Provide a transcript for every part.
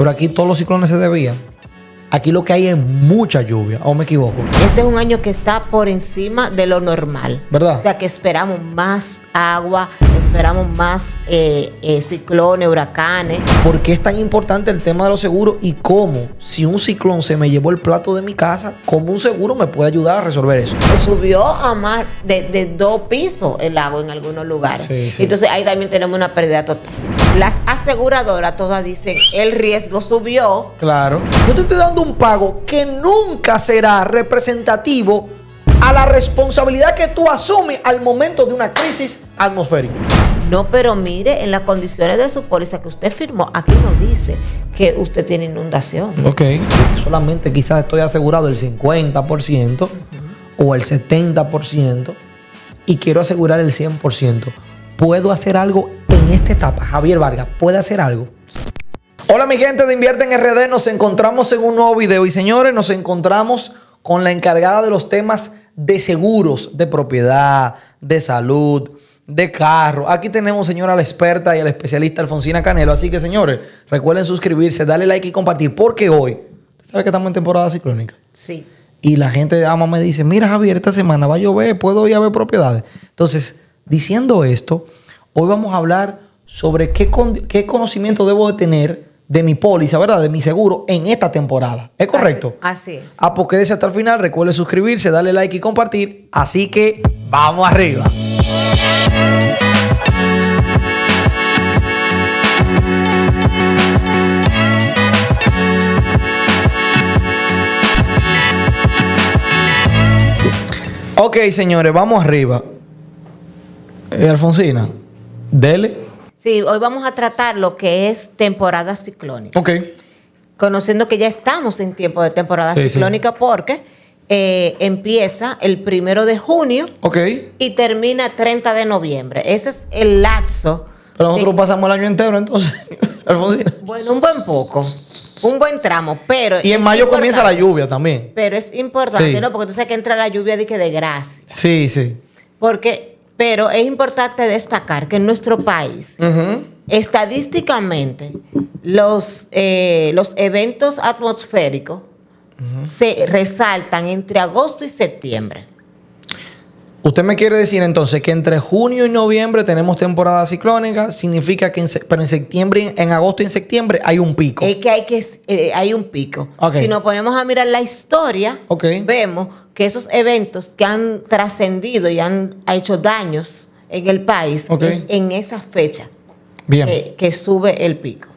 Pero aquí todos los ciclones se debían. Aquí lo que hay es mucha lluvia, o me equivoco. Este es un año que está por encima de lo normal. ¿Verdad? O sea que esperamos más agua, esperamos más eh, eh, ciclones, huracanes. ¿Por qué es tan importante el tema de los seguros y cómo, si un ciclón se me llevó el plato de mi casa, cómo un seguro me puede ayudar a resolver eso? Subió a más de, dos pisos el agua en algunos lugares. Entonces ahí también tenemos una pérdida total. Las aseguradoras todas dicen, el riesgo subió. Claro. Yo te estoy dando un pago que nunca será representativo a la responsabilidad que tú asumes al momento de una crisis atmosférica. No, pero mire, en las condiciones de su póliza que usted firmó, aquí no dice que usted tiene inundación. Ok. Solamente quizás estoy asegurado el 50% o el 70% y quiero asegurar el 100%. ¿Puedo hacer algo en esta etapa? Javier Vargas, ¿puede hacer algo? Hola mi gente de Invierte en RD, nos encontramos en un nuevo video y señores, nos encontramos con la encargada de los temas de seguros de propiedad, de salud, de carro. Aquí tenemos, señora, la experta y el especialista Alfonsina Canelo. Así que, señores, recuerden suscribirse, darle like y compartir, porque hoy, ¿sabes que estamos en temporada ciclónica? Sí. Y la gente de ama me dice, mira Javier, esta semana va a llover, puedo ir a ver propiedades. Entonces, diciendo esto, hoy vamos a hablar sobre qué, qué conocimiento debo de tener de mi póliza, ¿verdad? De mi seguro en esta temporada. ¿Es correcto? Así, es. Ah, pues quédese hasta el final. Recuerde suscribirse, darle like y compartir. Así que vamos arriba. Ok, señores, vamos arriba. Eh, Alfonsina, dele. Sí, hoy vamos a tratar lo que es temporada ciclónica. Ok. Conociendo que ya estamos en tiempo de temporada ciclónica porque eh, empieza el primero de junio okay. y termina 30 de noviembre. Ese es el lapso. Pero nosotros pasamos el año entero entonces, Bueno, un buen poco, un buen tramo, pero... Y en mayo comienza la lluvia también. Pero es importante, ¿no? Porque entonces sabes que entra la lluvia de, que de gracia. Sí, sí. Porque pero es importante destacar que en nuestro país, estadísticamente, los, eh, los eventos atmosféricos se resaltan entre agosto y septiembre. Usted me quiere decir entonces que entre junio y noviembre tenemos temporada ciclónica, significa que en, pero en septiembre, en agosto y en septiembre hay un pico. Es que hay que eh, hay un pico. Si nos ponemos a mirar la historia, vemos que esos eventos que han trascendido y han hecho daños en el país es en esa fecha eh, que sube el pico.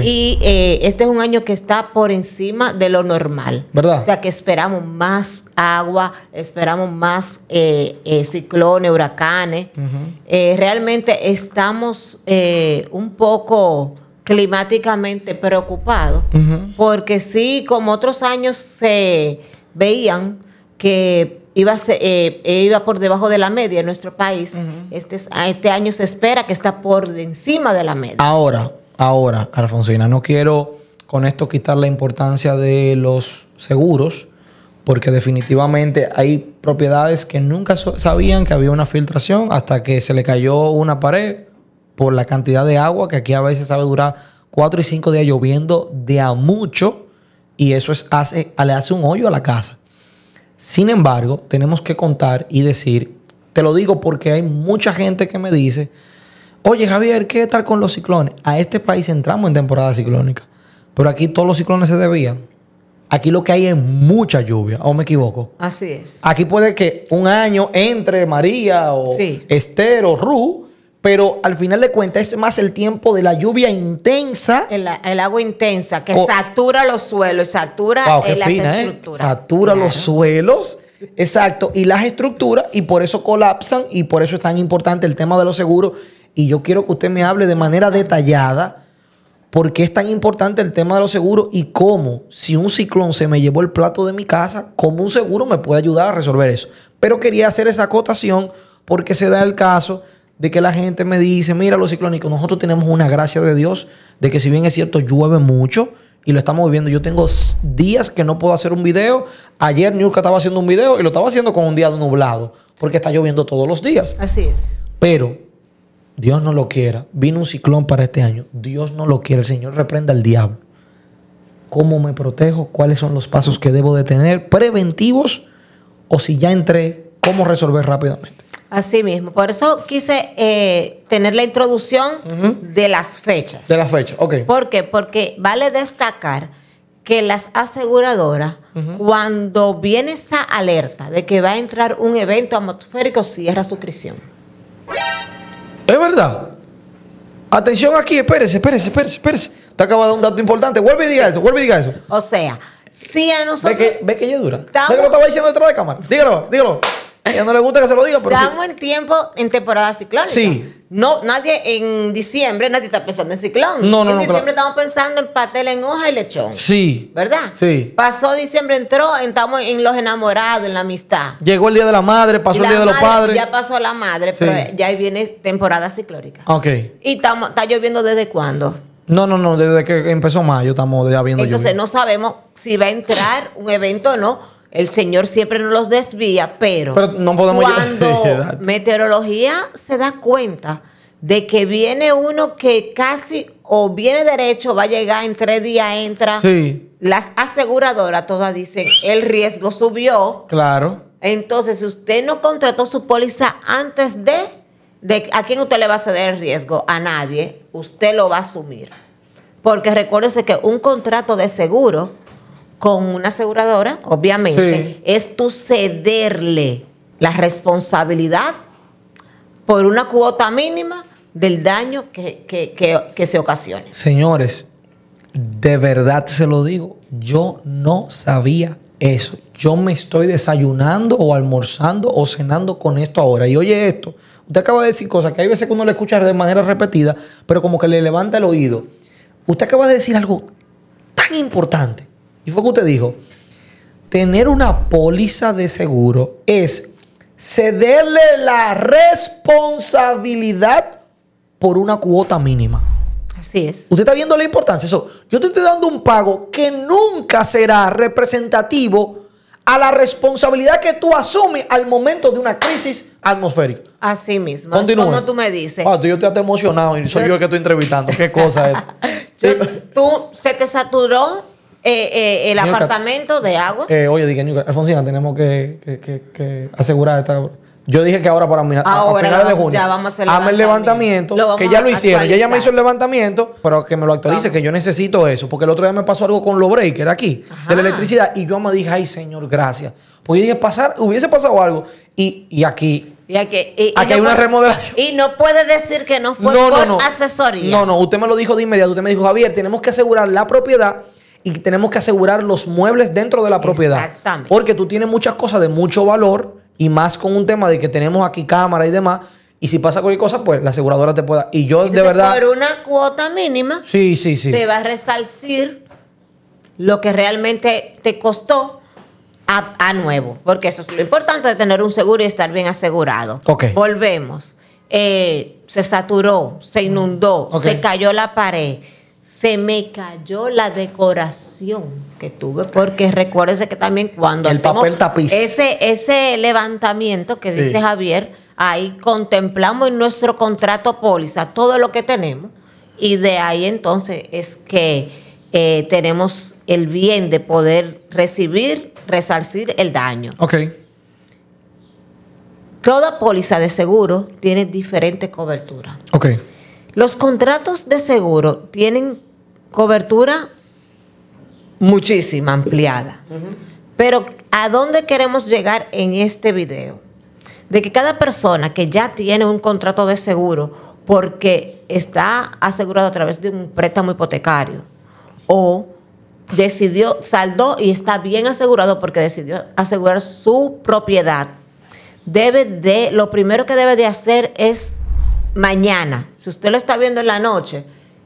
Y eh, este es un año que está por encima de lo normal. O sea que esperamos más agua, esperamos más eh, ciclones, huracanes. realmente estamos un poco climáticamente preocupados porque sí, como otros años se veían, que iba, eh, eh, iba por debajo de la media en nuestro país. este, este año se espera que está por encima de la media. Ahora, ahora, Alfonsina, no quiero con esto quitar la importancia de los seguros, porque definitivamente hay propiedades que nunca sabían que había una filtración hasta que se le cayó una pared por la cantidad de agua que aquí a veces sabe durar cuatro y cinco días lloviendo de a mucho y eso hace, le hace un hoyo a la casa. Sin embargo, tenemos que contar y decir, te lo digo porque hay mucha gente que me dice, oye Javier, ¿qué tal con los ciclones? A este país entramos en temporada ciclónica, pero aquí todos los ciclones se debían. Aquí lo que hay es mucha lluvia, ¿o me equivoco? Así es. Aquí puede que un año entre María o sí. o Ru pero al final de cuentas es más el tiempo de la lluvia intensa. El, agua intensa, que satura los suelos, satura eh, las ¿eh? estructuras. Satura los suelos, exacto, y las estructuras, y por eso colapsan, y por eso es tan importante el tema de los seguros. Y yo quiero que usted me hable de manera detallada por qué es tan importante el tema de los seguros y cómo, si un ciclón se me llevó el plato de mi casa, cómo un seguro me puede ayudar a resolver eso. Pero quería hacer esa acotación porque se da el caso de que la gente me dice, mira los ciclónicos, nosotros tenemos una gracia de Dios, de que si bien es cierto, llueve mucho y lo estamos viviendo. Yo tengo días que no puedo hacer un video. Ayer Nurka estaba haciendo un video y lo estaba haciendo con un día nublado, porque está lloviendo todos los días. Así es. Pero Dios no lo quiera. Vino un ciclón para este año. Dios no lo quiera. El Señor reprenda al diablo. ¿Cómo me protejo? ¿Cuáles son los pasos que debo de tener? ¿Preventivos? O si ya entré, ¿cómo resolver rápidamente? Así mismo. Por eso quise eh, tener la introducción de las fechas. De las fechas, ok. ¿Por qué? Porque vale destacar que las aseguradoras, cuando viene esa alerta de que va a entrar un evento atmosférico, cierra suscripción. Es verdad. Atención aquí, espérese, espérese, espérese, espérese. Te acaba de dar un dato importante. Vuelve y diga eso, vuelve y diga eso. O sea, si a nosotros. Ve que, ve que ella dura. Ve que lo estaba diciendo detrás de cámara. Dígalo, dígalo. A ella no le gusta que se lo diga, pero. Estamos en tiempo, en temporada ciclónica. Sí. No, nadie en diciembre, nadie está pensando en ciclón. No, no, en diciembre estamos pensando en patela en hoja y lechón. Sí. ¿Verdad? Sí. Pasó diciembre, entró, estamos en los enamorados, en la amistad. Llegó el día de la madre, pasó el día de los padres. Ya pasó la madre, pero ya ahí viene temporada ciclónica. Ok. ¿Y está lloviendo desde cuándo? No, no, no, desde que empezó mayo estamos ya viendo. Entonces no sabemos si va a entrar un evento o no el Señor siempre nos los desvía, pero, pero no podemos cuando meteorología se da cuenta de que viene uno que casi o viene derecho, va a llegar en tres días, entra. Sí. Las aseguradoras todas dicen, el riesgo subió. Claro. Entonces, si usted no contrató su póliza antes de, de, ¿a quién usted le va a ceder el riesgo? A nadie. Usted lo va a asumir. Porque recuérdese que un contrato de seguro con una aseguradora, obviamente, es tú cederle la responsabilidad por una cuota mínima del daño que, que, se ocasione. Señores, de verdad se lo digo, yo no sabía eso. Yo me estoy desayunando o almorzando o cenando con esto ahora. Y oye esto, usted acaba de decir cosas que hay veces que uno le escucha de manera repetida, pero como que le levanta el oído. Usted acaba de decir algo tan importante y fue que usted dijo, tener una póliza de seguro es cederle la responsabilidad por una cuota mínima. Así es. Usted está viendo la importancia. Eso, yo te estoy dando un pago que nunca será representativo a la responsabilidad que tú asumes al momento de una crisis atmosférica. Así mismo. Continúa. Como tú me dices. Ah, tú, yo estoy emocionado y soy yo, el que estoy entrevistando. Qué cosa es. tú, se te saturó eh, eh, el apartamento de agua. Eh, oye, dije, Alfonsina, tenemos que, asegurar esta. Yo dije que ahora para mirar, a, finales de junio. Ya vamos a hacer el levantamiento, que ya lo hicieron. Ya me hizo el levantamiento, pero que me lo actualice, que yo necesito eso. Porque el otro día me pasó algo con los breakers aquí, de la electricidad. Y yo me dije, ay, señor, gracias. Pues yo dije, pasar, hubiese pasado algo. Y, aquí. Y aquí, hay una remodelación. Y no puede decir que no fue no, por asesoría. No, no, usted me lo dijo de inmediato. Usted me dijo, Javier, tenemos que asegurar la propiedad y tenemos que asegurar los muebles dentro de la propiedad. Exactamente. Porque tú tienes muchas cosas de mucho valor y más con un tema de que tenemos aquí cámara y demás. Y si pasa cualquier cosa, pues la aseguradora te pueda. Y yo de verdad. Por una cuota mínima. Sí, sí, sí. Te va a resalcir lo que realmente te costó a, nuevo. Porque eso es lo importante de tener un seguro y estar bien asegurado. Ok. Volvemos. Eh, se saturó, se inundó, se cayó la pared se me cayó la decoración que tuve, porque recuérdese que también cuando el papel tapiz. Ese, ese levantamiento que dice Javier, ahí contemplamos en nuestro contrato póliza todo lo que tenemos y de ahí entonces es que eh, tenemos el bien de poder recibir, resarcir el daño. Ok. Toda póliza de seguro tiene diferentes cobertura Ok. Los contratos de seguro tienen cobertura muchísima, ampliada. Pero ¿a dónde queremos llegar en este video? De que cada persona que ya tiene un contrato de seguro porque está asegurado a través de un préstamo hipotecario o decidió, saldó y está bien asegurado porque decidió asegurar su propiedad, debe de, lo primero que debe de hacer es mañana, si usted lo está viendo en la noche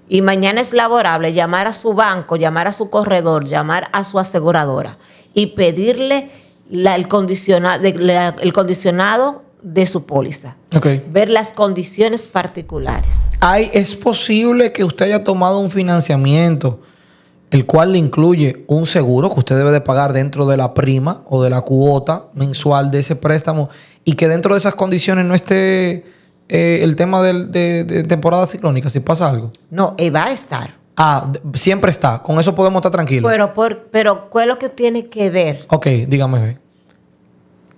y mañana es laborable, llamar a su banco, llamar a su corredor, llamar a su aseguradora y pedirle el, el condicionado de su póliza. Ver las condiciones particulares. Hay, es posible que usted haya tomado un financiamiento el cual le incluye un seguro que usted debe de pagar dentro de la prima o de la cuota mensual de ese préstamo y que dentro de esas condiciones no esté eh, el tema de, de, temporada ciclónica, si pasa algo? No, eh, va a estar. Ah, siempre está. Con eso podemos estar tranquilos. Pero, por, pero, ¿cuál es lo que tiene que ver? Ok, dígame.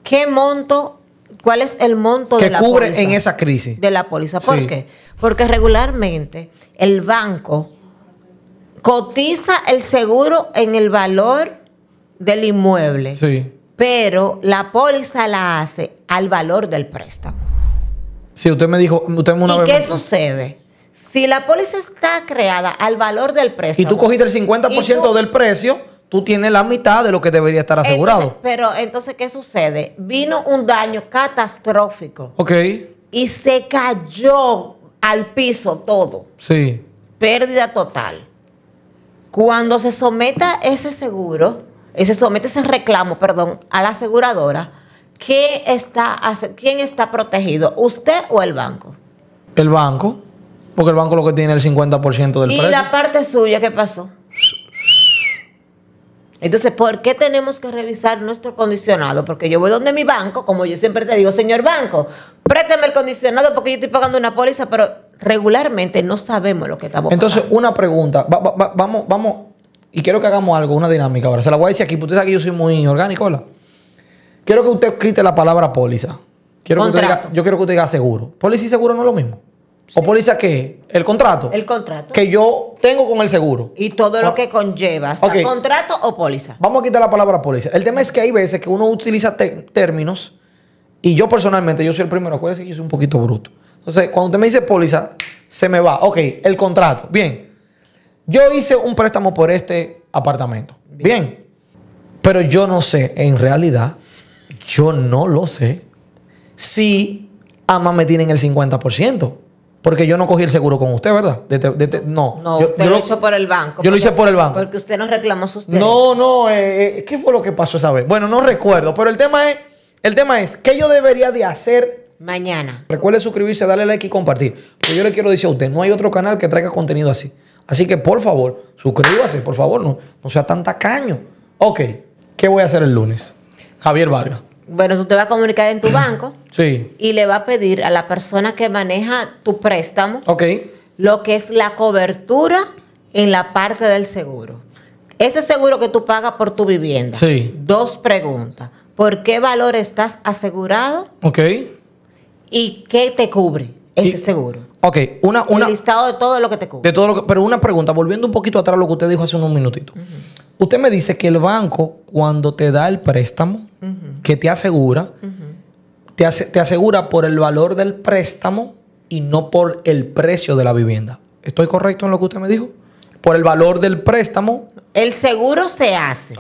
¿Qué monto, cuál es el monto de la cubre en esa crisis? De la póliza. ¿Por qué? Porque regularmente el banco cotiza el seguro en el valor del inmueble. Sí. Pero la póliza la hace al valor del préstamo. Si usted me dijo, usted una ¿Y qué sucede? Si la póliza está creada al valor del precio. Y tú cogiste el 50% del precio, tú tienes la mitad de lo que debería estar asegurado. pero entonces, ¿qué sucede? Vino un daño catastrófico. Ok. Y se cayó al piso todo. Sí. Pérdida total. Cuando se someta ese seguro, se somete ese reclamo, perdón, a la aseguradora, ¿Quién está, protegido? ¿Usted o el banco? El banco, porque el banco lo que tiene el 50% del precio. ¿Y la parte suya qué pasó? Entonces, ¿por qué tenemos que revisar nuestro condicionado? Porque yo voy donde mi banco, como yo siempre te digo, señor banco, préstame el condicionado porque yo estoy pagando una póliza, pero regularmente no sabemos lo que estamos Entonces, una pregunta, vamos, vamos, y quiero que hagamos algo, una dinámica ahora. Se la voy a decir aquí, porque usted sabe que yo soy muy orgánico, ¿verdad? Quiero que usted quite la palabra póliza. Quiero yo quiero que usted diga seguro. Póliza y seguro no es lo mismo. ¿O póliza qué? ¿El contrato? El contrato. Que yo tengo con el seguro. Y todo lo ah. que conlleva. ¿El ¿Contrato o póliza? Vamos a quitar la palabra póliza. El tema es que hay veces que uno utiliza términos y yo personalmente, yo soy el primero, acuérdense que yo soy un poquito bruto. Entonces, cuando usted me dice póliza, se me va. Ok, el contrato. Bien. Yo hice un préstamo por este apartamento. Bien. Pero yo no sé en realidad yo no lo sé. Si AMA me tienen el 50%. Porque yo no cogí el seguro con usted, ¿verdad? no. yo, lo hice por el banco. Yo lo hice por el banco. Porque usted nos reclamó sus No, no. Eh, eh, ¿Qué fue lo que pasó esa vez? Bueno, no recuerdo. Pero el tema es, el tema es, ¿qué yo debería de hacer mañana? Recuerde suscribirse, darle like y compartir. Porque yo le quiero decir a usted, no hay otro canal que traiga contenido así. Así que, por favor, suscríbase. Por favor, no, no sea tan tacaño. Ok, ¿qué voy a hacer el lunes? Javier Vargas. Bueno, tú te vas a comunicar en tu banco sí. y le vas a pedir a la persona que maneja tu préstamo lo que es la cobertura en la parte del seguro. Ese seguro que tú pagas por tu vivienda. Sí. Dos preguntas. ¿Por qué valor estás asegurado? Ok. ¿Y qué te cubre ese seguro? Ok, una, una. listado de todo lo que te cubre. todo pero una pregunta, volviendo un poquito atrás a lo que usted dijo hace unos minutitos. Usted me dice que el banco, cuando te da el préstamo, que te asegura, te, te asegura por el valor del préstamo y no por el precio de la vivienda. ¿Estoy correcto en lo que usted me dijo? Por el valor del préstamo. El seguro se hace.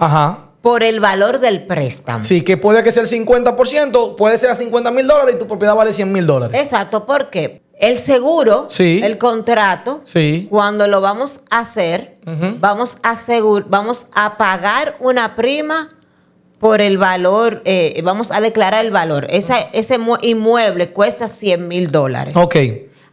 por el valor del préstamo. Sí, que puede que sea el 50%, puede ser a 50 mil dólares y tu propiedad vale 100 mil dólares. Exacto, porque el seguro, el contrato, cuando lo vamos a hacer, vamos, a vamos a pagar una prima por el valor, eh, vamos a declarar el valor. Esa, ese inmueble cuesta 100 mil dólares. Ok.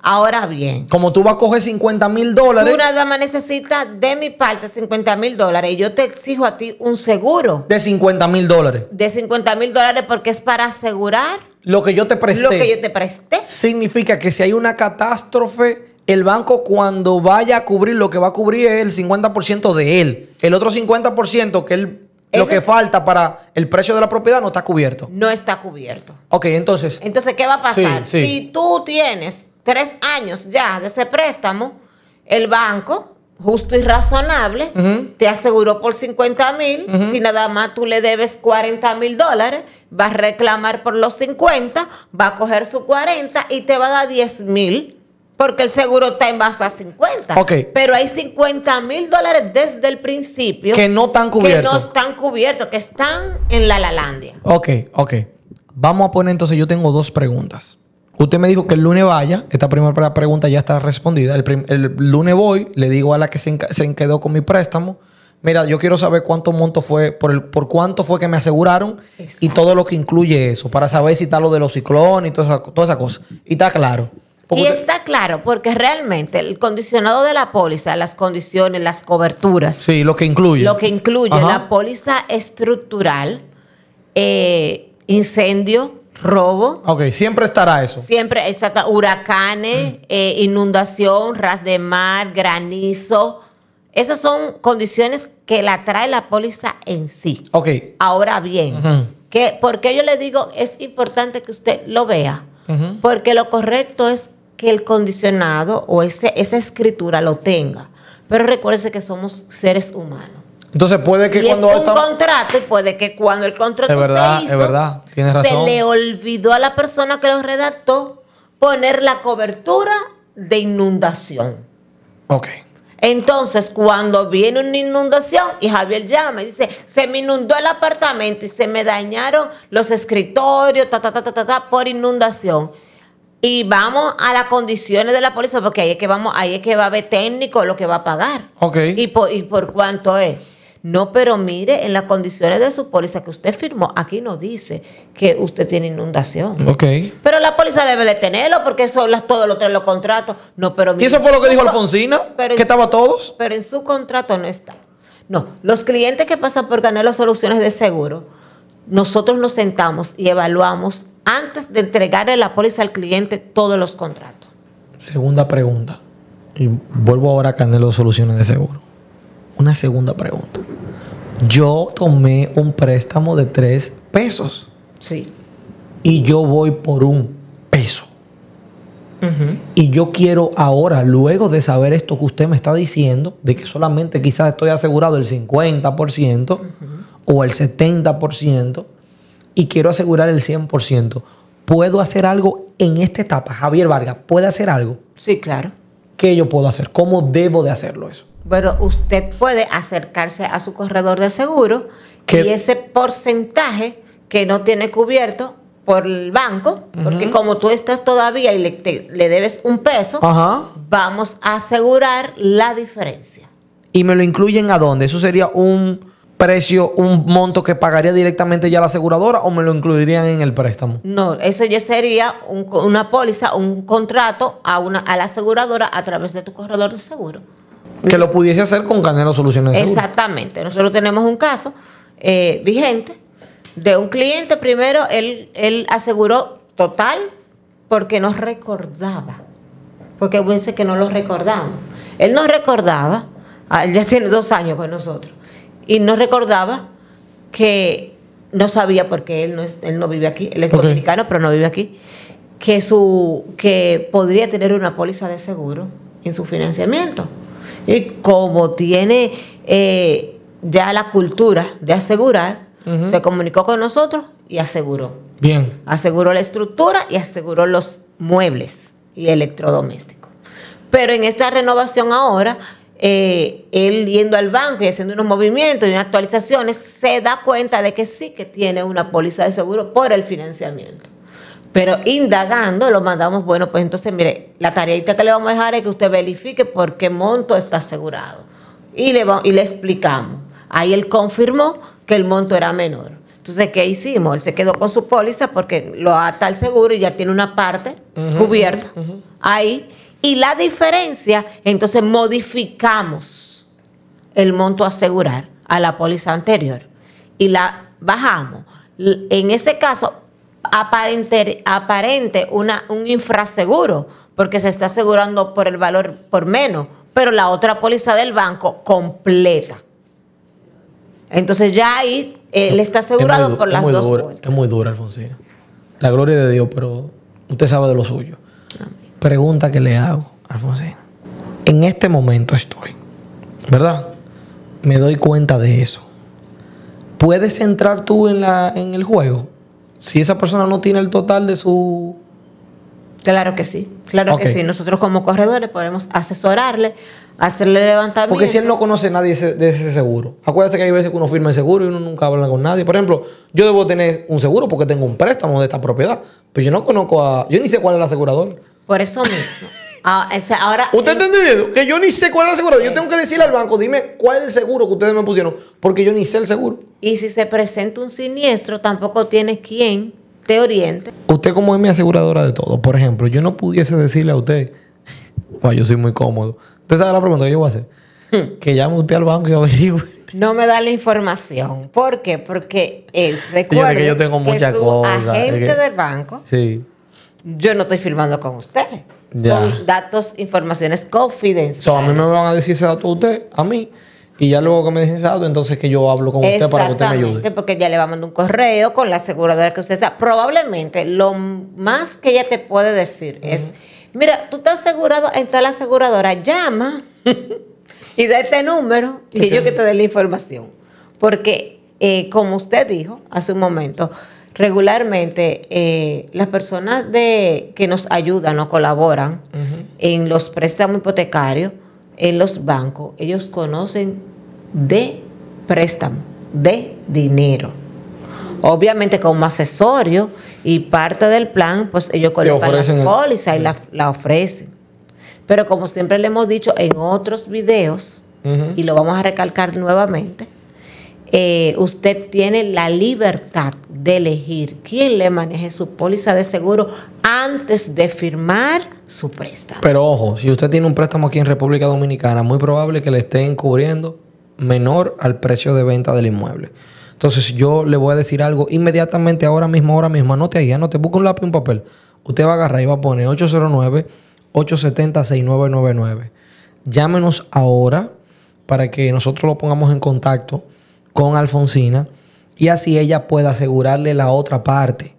Ahora bien. Como tú vas a coger 50 mil dólares. Tú dama necesita de mi parte 50 mil dólares. Y yo te exijo a ti un seguro. De 50 mil dólares. De 50 mil dólares porque es para asegurar. Lo que yo te presté. Lo que yo te presté. Significa que si hay una catástrofe, el banco cuando vaya a cubrir lo que va a cubrir es el 50% de él. El otro 50% que él lo que falta para el precio de la propiedad no está cubierto. No está cubierto. Ok, entonces. Entonces, ¿qué va a pasar? Si tú tienes tres años ya de ese préstamo, el banco, justo y razonable, te aseguró por 50 mil. Si nada más tú le debes 40 mil dólares, va a reclamar por los 50, va a coger su 40 y te va a dar 10 mil porque el seguro está en vaso a 50. Pero hay 50 mil dólares desde el principio. Que no están cubiertos. Que no están cubiertos, que están en la Lalandia. Ok, ok. Vamos a poner entonces, yo tengo dos preguntas. Usted me dijo que el lunes vaya, esta primera pregunta ya está respondida. El, lunes voy, le digo a la que se, quedó con mi préstamo, mira, yo quiero saber cuánto monto fue, por, el, por cuánto fue que me aseguraron y todo lo que incluye eso, para saber si está lo de los ciclones y toda esa, toda esa cosa. Y está claro y está claro, porque realmente el condicionado de la póliza, las condiciones, las coberturas. Sí, lo que incluye. Lo que incluye la póliza estructural, eh, incendio, robo. Ok, siempre estará eso. Siempre, estará. Huracanes, mm. eh, inundación, ras de mar, granizo. Esas son condiciones que la trae la póliza en sí. Ok. Ahora bien, porque yo le digo, es importante que usted lo vea porque lo correcto es que el condicionado o ese, esa escritura lo tenga. Pero recuérdese que somos seres humanos. Entonces puede que y cuando es un contrato y puede que cuando el contrato se hizo, se le olvidó a la persona que lo redactó poner la cobertura de inundación. Ok. Entonces, cuando viene una inundación y Javier llama y dice, se me inundó el apartamento y se me dañaron los escritorios, ta, ta, ta, ta, ta, por inundación. Y vamos a las condiciones de la policía porque ahí es que vamos, ahí es que va a haber técnico lo que va a pagar. Ok. Y y por cuánto es. No, pero mire, en las condiciones de su póliza que usted firmó, aquí no dice que usted tiene inundación. Ok. Pero la póliza debe de tenerlo porque eso todo todos los tres los contratos. No, pero mire, ¿Y eso fue lo que dijo Alfonsina? ¿Que estaba todos? Pero en su contrato no está. No, los clientes que pasan por Canelo soluciones de seguro, nosotros nos sentamos y evaluamos antes de entregarle la póliza al cliente todos los contratos. Segunda pregunta. Y vuelvo ahora a Canelo Soluciones de Seguro. Una segunda pregunta. Yo tomé un préstamo de tres pesos. Sí. Y yo voy por un peso. Y yo quiero ahora, luego de saber esto que usted me está diciendo, de que solamente quizás estoy asegurado el 50% o el 70% y quiero asegurar el 100%, ¿puedo hacer algo en esta etapa? Javier Vargas, ¿puede hacer algo? Sí, claro. ¿Qué yo puedo hacer? ¿Cómo debo de hacerlo eso? Bueno, usted puede acercarse a su corredor de seguro y ese porcentaje que no tiene cubierto por el banco, porque como tú estás todavía y le, debes un peso, vamos a asegurar la diferencia. ¿Y me lo incluyen a dónde? ¿Eso sería un precio, un monto que pagaría directamente ya la aseguradora o me lo incluirían en el préstamo? No, eso ya sería una póliza, un contrato a, una, a la aseguradora a través de tu corredor de seguro. Que lo pudiese hacer con Canelo Soluciones. Exactamente. Nosotros tenemos un caso eh, vigente de un cliente. Primero, él, él aseguró total porque nos recordaba. Porque dice que no lo recordamos. Él nos recordaba, ah, él ya tiene dos años con nosotros, y nos recordaba que no sabía porque él no, él no vive aquí, él es dominicano, pero no vive aquí, que, su, que podría tener una póliza de seguro en su financiamiento. Y como tiene eh, ya la cultura de asegurar, se comunicó con nosotros y aseguró. Bien. Aseguró la estructura y aseguró los muebles y electrodomésticos. Pero en esta renovación ahora, eh, él yendo al banco y haciendo unos movimientos y unas actualizaciones, se da cuenta de que sí que tiene una póliza de seguro por el financiamiento. Pero indagando, lo mandamos, bueno, pues entonces, mire, la tareita que le vamos a dejar es que usted verifique por qué monto está asegurado. Y le, y le explicamos. Ahí él confirmó que el monto era menor. Entonces, ¿qué hicimos? Él se quedó con su póliza porque lo ata al seguro y ya tiene una parte cubierta ahí. Y la diferencia, entonces modificamos el monto a asegurar a la póliza anterior y la bajamos. En ese caso, aparente, aparente una, un infraseguro, porque se está asegurando por el valor por menos, pero la otra póliza del banco completa. Entonces ya ahí él eh, está asegurado por las es dos Es muy duro Alfonsina. La gloria de Dios, pero usted sabe de lo suyo. Pregunta que le hago, Alfonsina. En este momento estoy, ¿verdad? Me doy cuenta de eso. ¿Puedes entrar tú en, la, en el juego? si esa persona no tiene el total de su... Claro que sí, claro que sí. Nosotros como corredores podemos asesorarle, hacerle levantamiento. Porque si él no conoce a nadie de ese seguro. Acuérdese que hay veces que uno firma el seguro y uno nunca habla con nadie. Por ejemplo, yo debo tener un seguro porque tengo un préstamo de esta propiedad, pero yo no conozco a... Yo ni sé cuál es el asegurador. Por eso mismo. Ah, ahora, ¿Usted está entendiendo? Que yo ni sé cuál es el seguro. Yo tengo que decirle al banco, dime cuál es el seguro que ustedes me pusieron, porque yo ni sé el seguro. Y si se presenta un siniestro, tampoco tienes quien te oriente. Usted como es mi aseguradora de todo, por ejemplo, yo no pudiese decirle a usted, yo soy muy cómodo. Usted sabe la pregunta que yo voy a hacer. Hmm. Que llame usted al banco y averigüe. No me da la información. ¿Por qué? Porque eh, es, recuerde que yo tengo muchas cosas. agente del banco. Sí. Yo no estoy firmando con usted. Son datos, informaciones confidenciales. O a mí me van a decir ese dato a usted, a mí, y ya luego que me dicen ese dato, entonces que yo hablo con usted para que usted me ayude. porque ya le va a mandar un correo con la aseguradora que usted está. Probablemente lo más que ella te puede decir es, mira, tú estás asegurado en la aseguradora, llama y da este número y este yo que te dé la información. Porque, eh, como usted dijo hace un momento, regularmente eh, las personas que nos ayudan o colaboran en los préstamos hipotecarios, en los bancos, ellos conocen de préstamo, de dinero. Obviamente como asesorio y parte del plan, pues ellos colocan la póliza y la, ofrecen. Pero como siempre le hemos dicho en otros videos, y lo vamos a recalcar nuevamente, eh, usted tiene la libertad de elegir quién le maneje su póliza de seguro antes de firmar su préstamo. Pero ojo, si usted tiene un préstamo aquí en República Dominicana, muy probable que le estén cubriendo menor al precio de venta del inmueble. Entonces yo le voy a decir algo inmediatamente, ahora mismo, ahora mismo, anote ahí, anote, busca un lápiz y un papel. Usted va a agarrar y va a poner 809-870-6999. Llámenos ahora para que nosotros lo pongamos en contacto con Alfonsina y así ella pueda asegurarle la otra parte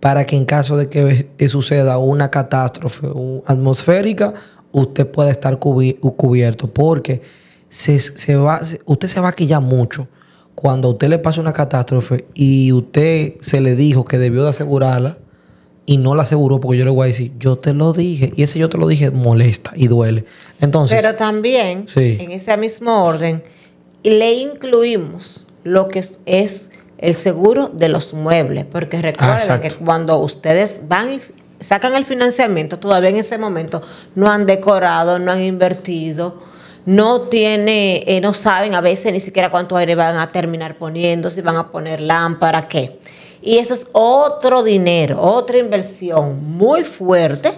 para que en caso de que suceda una catástrofe atmosférica, usted pueda estar cubierto, porque se, se va, usted se va a quillar mucho cuando a usted le pasa una catástrofe y usted se le dijo que debió de asegurarla y no la aseguró, porque yo le voy a decir, yo te lo dije, y ese yo te lo dije molesta y duele. Entonces, Pero también, en ese mismo orden, y le incluimos lo que es el seguro de los muebles, porque recuerden que cuando ustedes van y sacan el financiamiento, todavía en ese momento no han decorado, no han invertido, no tiene, eh, no saben a veces ni siquiera cuánto aire van a terminar poniendo, si van a poner lámpara, qué. Y eso es otro dinero, otra inversión muy fuerte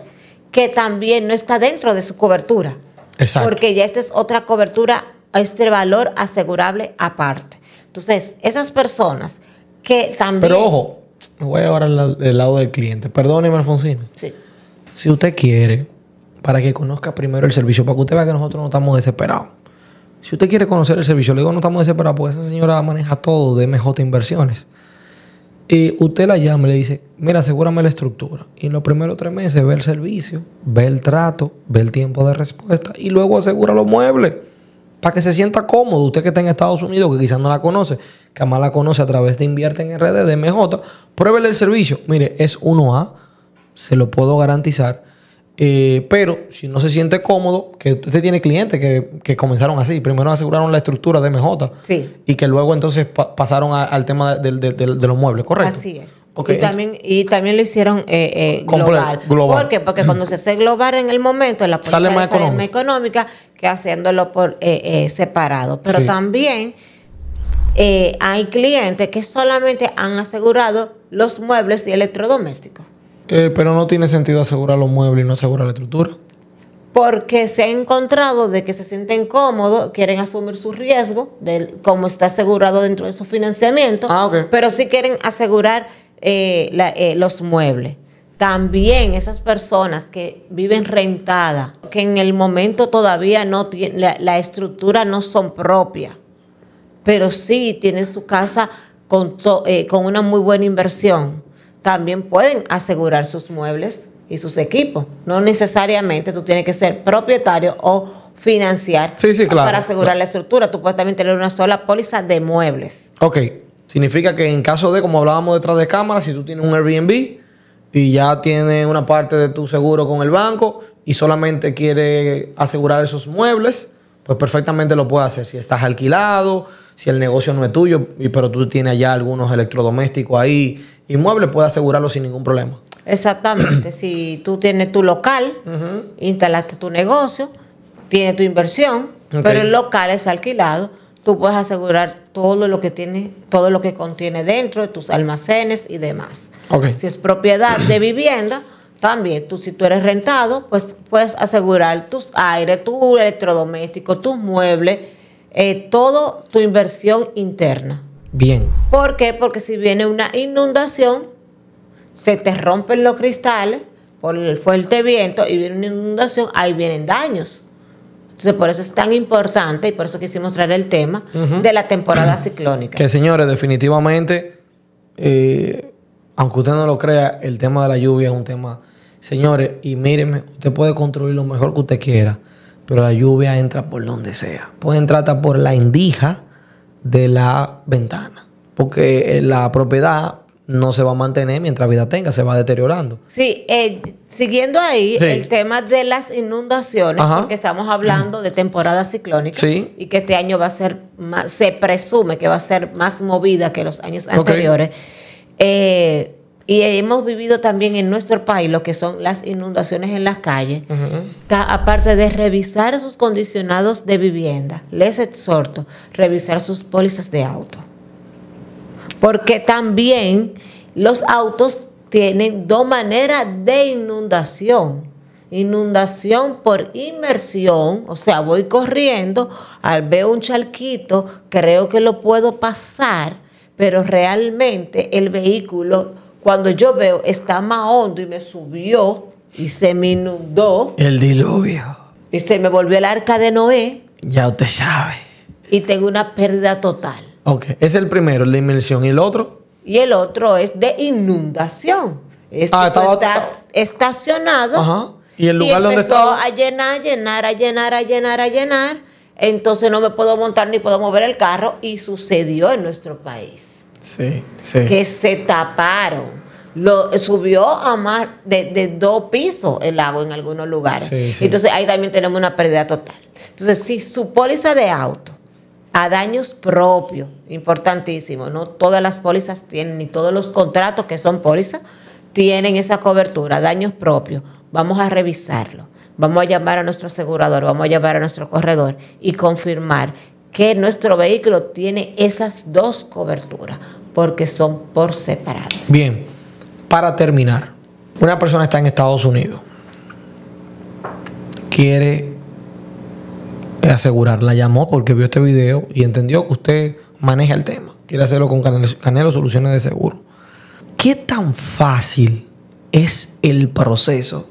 que también no está dentro de su cobertura. Exacto. Porque ya esta es otra cobertura este valor asegurable aparte. Entonces, esas personas que también... Pero ojo, voy ahora del lado del cliente. Perdóneme, Alfonsina. Sí. Si usted quiere, para que conozca primero el servicio, para que usted vea que nosotros no estamos desesperados. Si usted quiere conocer el servicio, le digo, no estamos desesperados porque esa señora maneja todo de MJ Inversiones. Y usted la llama y le dice, mira, asegúrame la estructura. Y en los primeros tres meses ve el servicio, ve el trato, ve el tiempo de respuesta y luego asegura los muebles para que se sienta cómodo, usted que está en Estados Unidos, que quizás no la conoce, que más la conoce a través de Invierte en RD, de MJ, pruébele el servicio. Mire, es 1A, se lo puedo garantizar. Eh, pero si no se siente cómodo, que usted tiene clientes que, comenzaron así. Primero aseguraron la estructura de MJ. Y que luego entonces pasaron al tema de, los muebles, ¿correcto? Así es. Y, también, y también lo hicieron eh, eh, global. ¿Por qué? Porque cuando se hace global en el momento, la policía sale, más, económica. que haciéndolo por separado. Pero también... hay clientes que solamente han asegurado los muebles y electrodomésticos. Eh, pero no tiene sentido asegurar los muebles y no asegurar la estructura. Porque se ha encontrado de que se sienten cómodos, quieren asumir su riesgo, como está asegurado dentro de su financiamiento, ah, pero sí quieren asegurar eh, eh, los muebles. También esas personas que viven rentadas, que en el momento todavía no la, estructura no son propia, pero sí tienen su casa con, con una muy buena inversión también pueden asegurar sus muebles y sus equipos. No necesariamente tú tienes que ser propietario o financiar para asegurar la estructura. Tú puedes también tener una sola póliza de muebles. Ok. Significa que en caso de, como hablábamos detrás de cámara, si tú tienes un Airbnb y ya tienes una parte de tu seguro con el banco y solamente quieres asegurar esos muebles, pues perfectamente lo puedes hacer. Si estás alquilado, si el negocio no es tuyo, pero tú tienes ya algunos electrodomésticos ahí, inmuebles, puedes asegurarlo sin ningún problema. Exactamente. si tú tienes tu local, instalaste tu negocio, tienes tu inversión, pero el local es alquilado, tú puedes asegurar todo lo que tiene, todo lo que contiene dentro de tus almacenes y demás. Si es propiedad de vivienda, también tú si tú eres rentado, pues puedes asegurar tus aires, tu electrodoméstico, tus muebles eh, todo tu inversión interna. Bien. ¿Por qué? Porque si viene una inundación, se te rompen los cristales por el fuerte viento y viene una inundación, ahí vienen daños. Entonces, por eso es tan importante y por eso quisimos traer el tema de la temporada ciclónica. Que señores, definitivamente, eh, aunque usted no lo crea, el tema de la lluvia es un tema, señores, y mírenme, usted puede construir lo mejor que usted quiera pero la lluvia entra por donde sea. Puede entrar hasta por la endija de la ventana, porque eh, la propiedad no se va a mantener mientras vida tenga, se va deteriorando. Sí, eh, siguiendo ahí el tema de las inundaciones, porque estamos hablando de temporada ciclónica sí. y que este año va a ser más, se presume que va a ser más movida que los años anteriores. Eh, y hemos vivido también en nuestro país lo que son las inundaciones en las calles. Aparte de revisar sus condicionados de vivienda, les exhorto revisar sus pólizas de auto. Porque también los autos tienen dos maneras de inundación. Inundación por inmersión, o sea, voy corriendo, al ver un charquito, creo que lo puedo pasar, pero realmente el vehículo cuando yo veo, está más hondo y me subió y se me inundó. El diluvio. Y se me volvió el arca de Noé. Ya usted sabe. Y tengo una pérdida total. Ok, es el primero, la inmersión. ¿Y el otro? Y el otro es de inundación. Es este, ah, estás estacionado. Y el lugar donde estaba. A llenar, a llenar, a llenar, a llenar, a llenar. Entonces no me puedo montar ni puedo mover el carro. Y sucedió en nuestro país. Que se taparon. Lo, subió a más de, dos pisos el lago en algunos lugares. Entonces ahí también tenemos una pérdida total. Entonces, si su póliza de auto a daños propios, importantísimo, no todas las pólizas tienen, ni todos los contratos que son pólizas, tienen esa cobertura, daños propios, vamos a revisarlo. Vamos a llamar a nuestro asegurador, vamos a llamar a nuestro corredor y confirmar que nuestro vehículo tiene esas dos coberturas, porque son por separados. Bien, para terminar, una persona está en Estados Unidos, quiere asegurar, la llamó porque vio este video y entendió que usted maneja el tema, quiere hacerlo con Canelo, Soluciones de Seguro. ¿Qué tan fácil es el proceso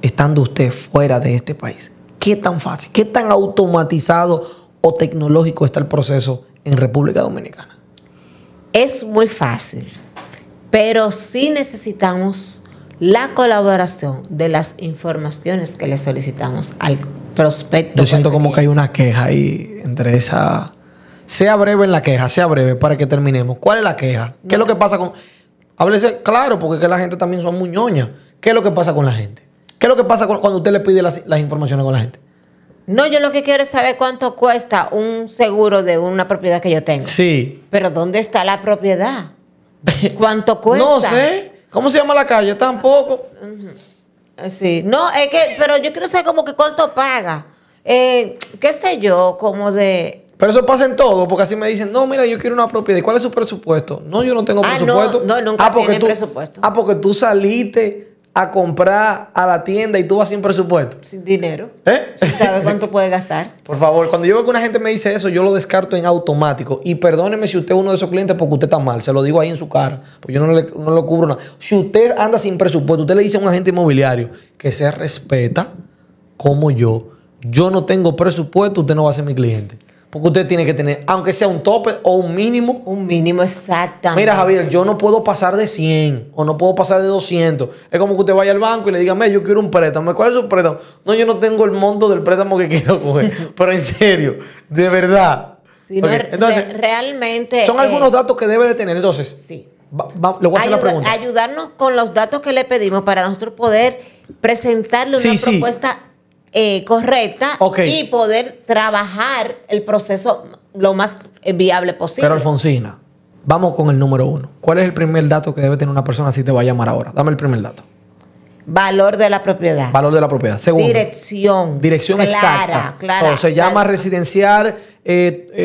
estando usted fuera de este país? ¿Qué tan fácil? ¿Qué tan automatizado? tecnológico está el proceso en República Dominicana? Es muy fácil, pero sí necesitamos la colaboración de las informaciones que le solicitamos al prospecto. Yo siento como que hay una queja ahí entre esa... Sea breve en la queja, sea breve para que terminemos. ¿Cuál es la queja? ¿Qué es lo que pasa con...? Háblese claro, porque que la gente también son muñoñas. ¿Qué es lo que pasa con la gente? ¿Qué es lo que pasa cuando usted le pide las informaciones con la gente? No, yo lo que quiero es saber cuánto cuesta un seguro de una propiedad que yo tengo. Sí. Pero ¿dónde está la propiedad? ¿Cuánto cuesta? no sé. ¿Cómo se llama la calle? Tampoco. Sí. No, es que, pero yo quiero saber como que cuánto paga. Eh, ¿Qué sé yo? Como de... Pero eso pasa en todo, porque así me dicen, no, mira, yo quiero una propiedad. ¿Y cuál es su presupuesto? No, yo no tengo ah, presupuesto. No, no, nunca ah, tiene presupuesto. Ah, porque tú saliste a comprar a la tienda y tú vas sin presupuesto? Sin dinero. ¿Eh? ¿Sabe cuánto puede gastar. Por favor, cuando yo veo que una gente me dice eso, yo lo descarto en automático. Y perdóneme si usted es uno de esos clientes porque usted está mal. Se lo digo ahí en su cara. Pues yo no, le, no lo cubro nada. Si usted anda sin presupuesto, usted le dice a un agente inmobiliario que se respeta como yo. Yo no tengo presupuesto, usted no va a ser mi cliente. Porque usted tiene que tener, aunque sea un tope o un mínimo. Un mínimo, exactamente. Mira, Javier, yo no puedo pasar de 100 o no puedo pasar de 200. Es como que usted vaya al banco y le diga, me, yo quiero un préstamo. ¿Cuál es su préstamo? No, yo no tengo el monto del préstamo que quiero coger. Pero en serio, de verdad. Entonces, realmente. Son eh, algunos datos que debe de tener. Entonces, sí. le voy a hacer la pregunta. Ayudarnos con los datos que le pedimos para nosotros poder presentarle una propuesta eh, correcta y poder trabajar el proceso lo más viable posible. Pero Alfonsina, vamos con el número uno. ¿Cuál es el primer dato que debe tener una persona si te va a llamar ahora? Dame el primer dato. Valor de la propiedad. Valor de la propiedad. Segundo. Dirección. Dirección exacta. Se se llama residencial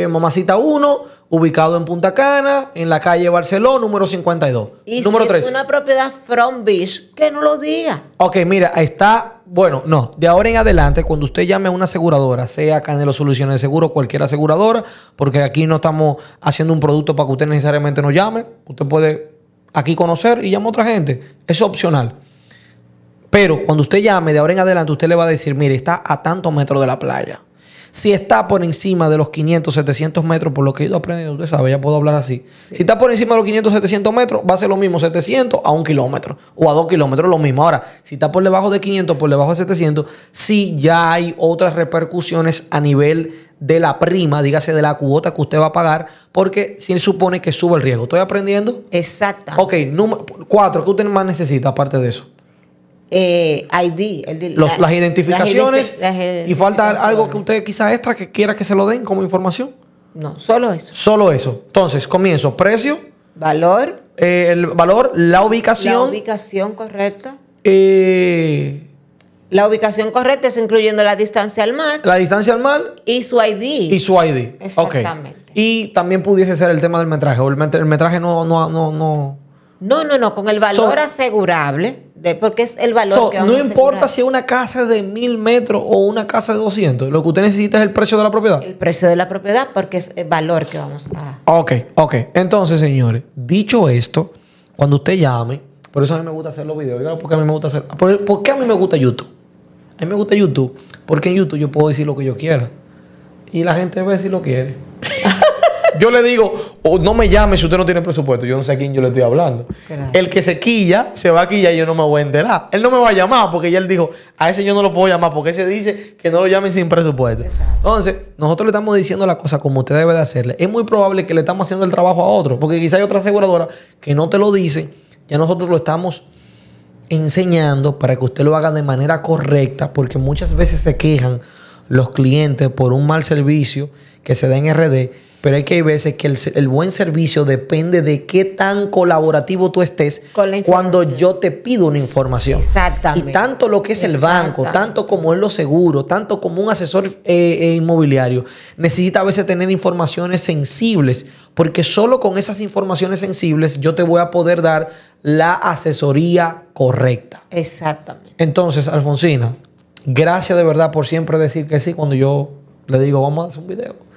Momacita eh, 1 eh, ubicado en Punta Cana, en la calle Barcelona, número 52. Y número 3. es una propiedad from beach, que no lo diga. Ok, mira, está, bueno, no, de ahora en adelante, cuando usted llame a una aseguradora, sea Canelo Soluciones de Seguro, cualquier aseguradora, porque aquí no estamos haciendo un producto para que usted necesariamente nos llame, usted puede aquí conocer y llamar a otra gente, es opcional. Pero cuando usted llame de ahora en adelante, usted le va a decir, mire, está a tantos metros de la playa si está por encima de los 500, 700 metros, por lo que he ido aprendiendo, usted sabe, ya puedo hablar así. Si está por encima de los 500, 700 metros, va a ser lo mismo 700 a un kilómetro o a dos kilómetros, lo mismo. Ahora, si está por debajo de 500, por debajo de 700, sí ya hay otras repercusiones a nivel de la prima, dígase de la cuota que usted va a pagar, porque si supone que sube el riesgo. ¿Estoy aprendiendo? Exacto. Ok, número cuatro, ¿qué usted más necesita aparte de eso? Eh, ID. El, las, identificaciones, y falta algo que usted quizá extra que quiera que se lo den como información. No, solo eso. Solo eso. Entonces, comienzo. Precio. Valor. Eh, el valor, la ubicación. La ubicación correcta. Eh, la ubicación correcta es incluyendo la distancia al mar. La distancia al mar. Y su ID. Y su ID. Exactamente. Y también pudiese ser el tema del metraje. el metraje no, no, no, no. No, no, no. Con el valor asegurable porque es el valor que No importa si es una casa de mil metros o una casa de 200, lo que usted necesita es el precio de la propiedad. El precio de la propiedad porque es el valor que vamos a... Ok, ok. Entonces, señores, dicho esto, cuando usted llame, por eso a mí me gusta hacer los videos, porque a mí me gusta hacer... ¿Por, qué a mí me gusta YouTube? A mí me gusta YouTube porque en YouTube yo puedo decir lo que yo quiera y la gente ve Si lo quiere. yo le digo, no me llame si usted no tiene presupuesto. Yo no sé a quién yo le estoy hablando. El que se quilla, se va a quillar y yo no me voy a enterar. Él no me va a llamar porque ya él dijo, a ese yo no lo puedo llamar porque ese dice que no lo llamen sin presupuesto. Entonces, nosotros le estamos diciendo la cosa como usted debe de hacerle. Es muy probable que le estamos haciendo el trabajo a otro porque quizá hay otra aseguradora que no te lo dice. Ya nosotros lo estamos enseñando para que usted lo haga de manera correcta porque muchas veces se quejan los clientes por un mal servicio que se da en RD pero hay que hay veces que el, buen servicio depende de qué tan colaborativo tú estés cuando yo te pido una información. Exactamente. Y tanto lo que es el banco, tanto como es lo seguro, tanto como un asesor eh, eh, inmobiliario, necesita a veces tener informaciones sensibles, porque solo con esas informaciones sensibles yo te voy a poder dar la asesoría correcta. Exactamente. Entonces, Alfonsina, gracias de verdad por siempre decir que sí cuando yo le digo, vamos a hacer un video.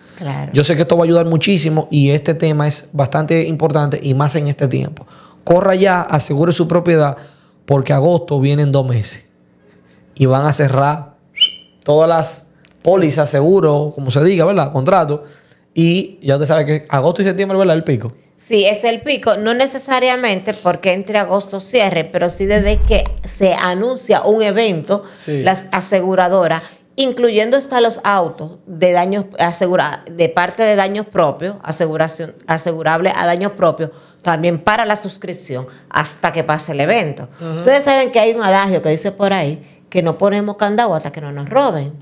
Yo sé que esto va a ayudar muchísimo y este tema es bastante importante y más en este tiempo. Corra ya, asegure su propiedad porque agosto vienen dos meses y van a cerrar todas las pólizas, seguro, como se diga, ¿verdad? Contrato. Y ya usted sabe que agosto y septiembre, ¿verdad? El pico. Sí, es el pico. No necesariamente porque entre agosto cierre, pero sí desde que se anuncia un evento, las aseguradoras incluyendo hasta los autos de daños asegura, de parte de daños propios, aseguración, asegurable a daños propios, también para la suscripción, hasta que pase el evento. Ustedes saben que hay un adagio que dice por ahí que no ponemos candado hasta que no nos roben.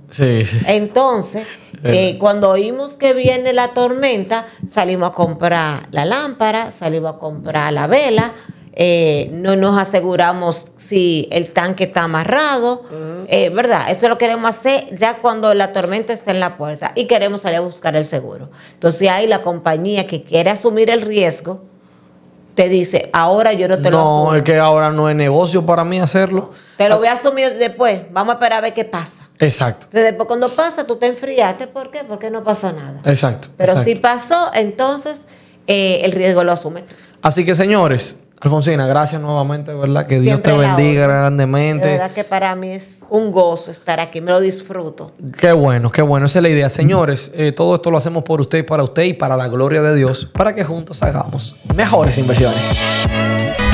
Entonces, eh, cuando oímos que viene la tormenta, salimos a comprar la lámpara, salimos a comprar la vela eh, no nos aseguramos si el tanque está amarrado, eh, ¿verdad? Eso lo queremos hacer ya cuando la tormenta está en la puerta y queremos salir a buscar el seguro. Entonces hay la compañía que quiere asumir el riesgo, te dice, ahora yo no te lo asumo. No, es que ahora no es negocio para mí hacerlo. Te lo ah. voy a asumir después. Vamos a esperar a ver qué pasa. Exacto. Entonces, después cuando pasa, tú te enfriaste. ¿Por qué? Porque no pasó nada. Exacto. Pero si pasó, entonces eh, el riesgo lo asume. Así que, señores, Alfonsina, gracias nuevamente, ¿verdad? Que Dios te bendiga grandemente. La verdad que para mí es un gozo estar aquí, me lo disfruto. Qué bueno, qué bueno, esa es la idea. Señores, eh, todo esto lo hacemos por usted y para usted y para la gloria de Dios, para que juntos hagamos mejores inversiones.